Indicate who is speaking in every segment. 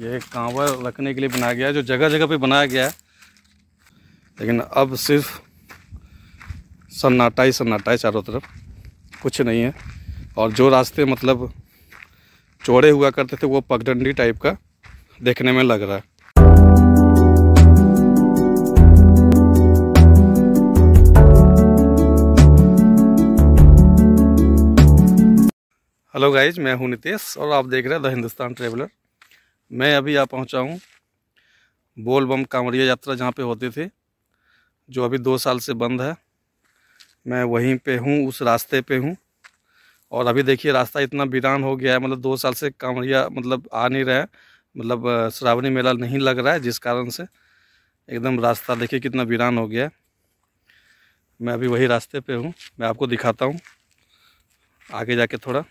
Speaker 1: ये कांवर रखने के लिए बनाया गया है जो जगह जगह पे बनाया गया है लेकिन अब सिर्फ सन्नाटा ही सन्नाटा है चारों तरफ कुछ नहीं है और जो रास्ते मतलब चौड़े हुआ करते थे वो पगडंडी टाइप का देखने में लग रहा है हेलो गाइज मैं हूं नितेश और आप देख रहे हैं द हिंदुस्तान ट्रेवलर मैं अभी आ पहुंचा हूं बोलबम कांवड़िया यात्रा जहां पे होते थे जो अभी दो साल से बंद है मैं वहीं पे हूं उस रास्ते पे हूं और अभी देखिए रास्ता इतना वीरान हो गया है मतलब दो साल से कांवड़िया मतलब आ नहीं रहा है मतलब श्रावणी मेला नहीं लग रहा है जिस कारण से एकदम रास्ता देखिए कितना वीरान हो गया है मैं अभी वही रास्ते पर हूँ मैं आपको दिखाता हूँ आगे जाके थोड़ा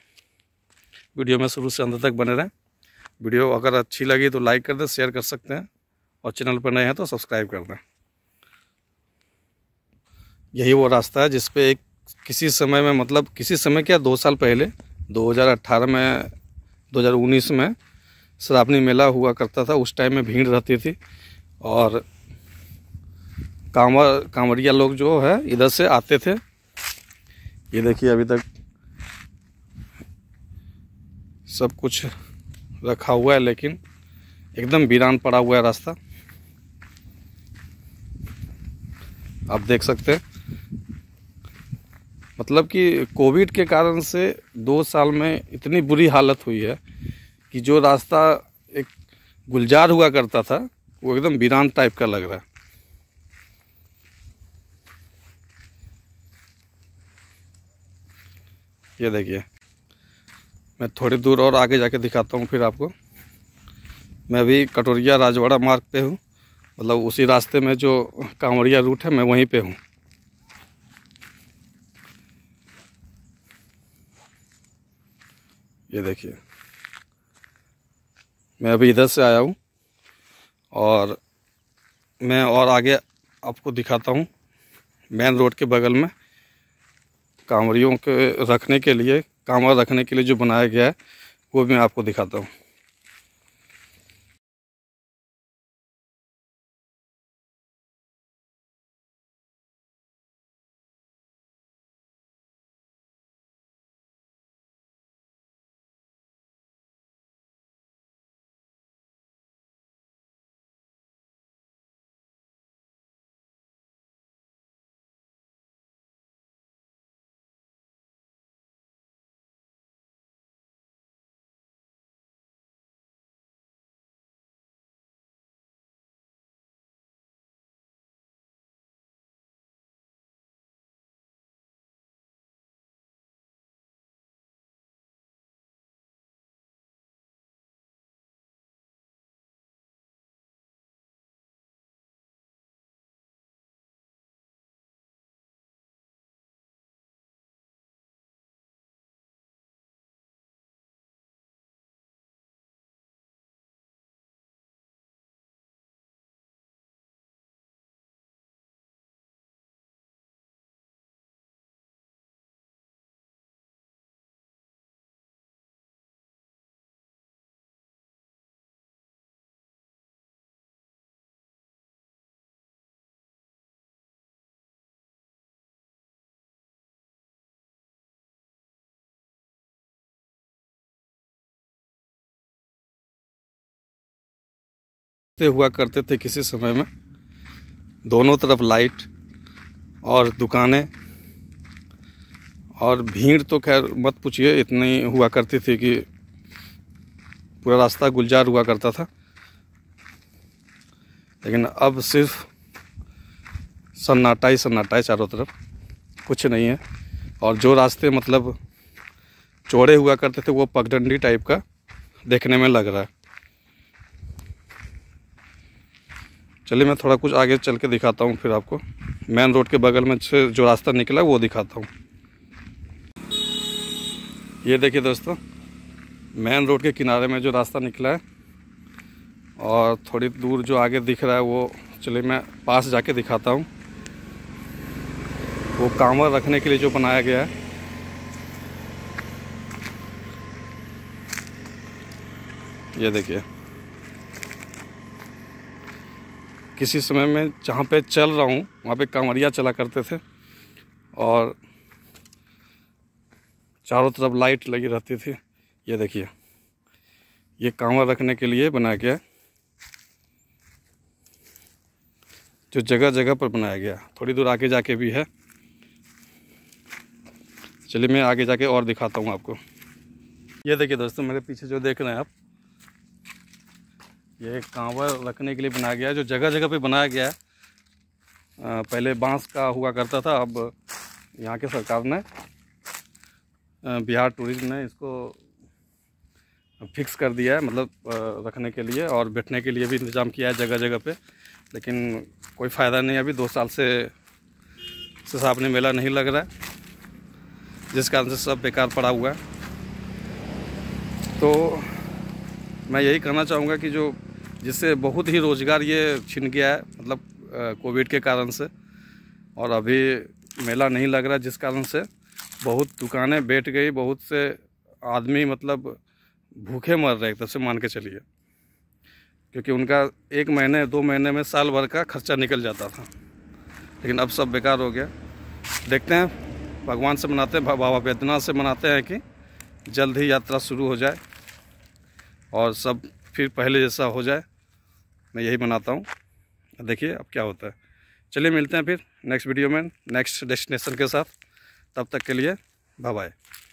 Speaker 1: वीडियो में शुरू से अंत तक बने रहें वीडियो अगर अच्छी लगी तो लाइक कर दें शेयर कर सकते हैं और चैनल पर नए हैं तो सब्सक्राइब कर दें यही वो रास्ता है जिसपे एक किसी समय में मतलब किसी समय क्या दो साल पहले 2018 में 2019 में श्रावणी मेला हुआ करता था उस टाइम में भीड़ रहती थी और कांवर कांवरिया लोग जो है इधर से आते थे ये देखिए अभी तक सब कुछ रखा हुआ है लेकिन एकदम वीरान पड़ा हुआ है रास्ता आप देख सकते हैं मतलब कि कोविड के कारण से दो साल में इतनी बुरी हालत हुई है कि जो रास्ता एक गुलजार हुआ करता था वो एकदम वीरान टाइप का लग रहा है ये देखिए मैं थोड़ी दूर और आगे जाके दिखाता हूँ फिर आपको मैं अभी कटोरिया राजवाड़ा मार्ग पे हूँ मतलब उसी रास्ते में जो कांवड़िया रूट है मैं वहीं पे हूँ ये देखिए मैं अभी इधर से आया हूँ और मैं और आगे आपको दिखाता हूँ मेन रोड के बगल में कांवड़ियों के रखने के लिए कामरा रखने के लिए जो बनाया गया है वो भी मैं आपको दिखाता हूँ रास्ते हुआ करते थे किसी समय में दोनों तरफ लाइट और दुकानें और भीड़ तो खैर मत पूछिए इतनी हुआ करती थी कि पूरा रास्ता गुलजार हुआ करता था लेकिन अब सिर्फ सन्नाटा ही सन्नाटा है चारों तरफ कुछ नहीं है और जो रास्ते मतलब चौड़े हुआ करते थे वो पगडंडी टाइप का देखने में लग रहा है चलिए मैं थोड़ा कुछ आगे चल के दिखाता हूँ फिर आपको मेन रोड के बगल में से जो रास्ता निकला वो दिखाता हूँ ये देखिए दोस्तों मेन रोड के किनारे में जो रास्ता निकला है और थोड़ी दूर जो आगे दिख रहा है वो चलिए मैं पास जाके दिखाता हूँ वो कांवर रखने के लिए जो बनाया गया है ये देखिए किसी समय में जहाँ पे चल रहा हूँ वहाँ पे कांवरिया चला करते थे और चारों तरफ लाइट लगी रहती थी ये देखिए ये कांवर रखने के लिए बनाया गया जो जगह जगह पर बनाया गया थोड़ी दूर आगे जाके भी है चलिए मैं आगे जाके और दिखाता हूँ आपको ये देखिए दोस्तों मेरे पीछे जो देख रहे हैं आप ये कांवर रखने के लिए बनाया गया है जो जगह जगह पे बनाया गया है पहले बांस का हुआ करता था अब यहाँ के सरकार ने बिहार टूरिज्म ने इसको फिक्स कर दिया है मतलब रखने के लिए और बैठने के लिए भी इंतज़ाम किया है जगह जगह पे लेकिन कोई फ़ायदा नहीं अभी दो साल से सामने मेला नहीं लग रहा है जिस कारण से सब बेकार पड़ा हुआ है तो मैं यही कहना चाहूँगा कि जो जिससे बहुत ही रोज़गार ये छिन गया है मतलब कोविड के कारण से और अभी मेला नहीं लग रहा जिस कारण से बहुत दुकानें बैठ गई बहुत से आदमी मतलब भूखे मर रहे एक तरह से मान के चलिए क्योंकि उनका एक महीने दो महीने में साल भर का खर्चा निकल जाता था लेकिन अब सब बेकार हो गया देखते हैं भगवान से मनाते हैं बाबा बैद्यनाथ से मनाते हैं कि जल्द ही यात्रा शुरू हो जाए और सब फिर पहले जैसा हो जाए मैं यही बनाता हूँ देखिए अब क्या होता है चलिए मिलते हैं फिर नेक्स्ट वीडियो में नेक्स्ट डेस्टिनेशन के साथ तब तक के लिए बाय